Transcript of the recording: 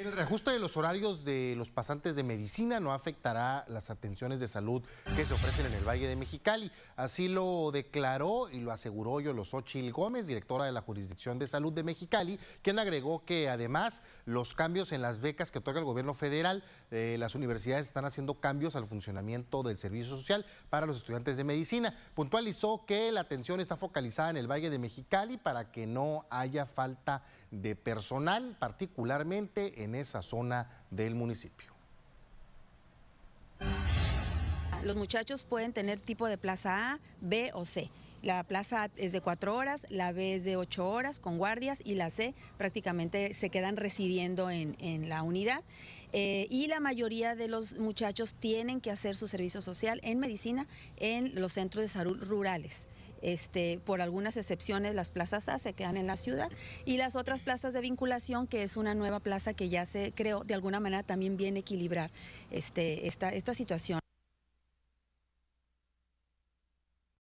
El reajuste de los horarios de los pasantes de medicina no afectará las atenciones de salud que se ofrecen en el Valle de Mexicali. Así lo declaró y lo aseguró Chil Gómez, directora de la Jurisdicción de Salud de Mexicali, quien agregó que además los cambios en las becas que otorga el gobierno federal, eh, las universidades están haciendo cambios al funcionamiento del servicio social para los estudiantes de medicina. Puntualizó que la atención está focalizada en el Valle de Mexicali para que no haya falta de personal, particularmente en en esa zona del municipio. Los muchachos pueden tener tipo de plaza A, B o C. La plaza A es de cuatro horas, la B es de ocho horas con guardias y la C prácticamente se quedan residiendo en, la unidad. Eh, y la mayoría de los muchachos tienen que hacer su servicio social en medicina en los centros de salud rurales. Este, por algunas excepciones, las plazas A se quedan en la ciudad y las otras plazas de vinculación, que es una nueva plaza que ya se creó, de alguna manera también viene a equilibrar este, esta situación.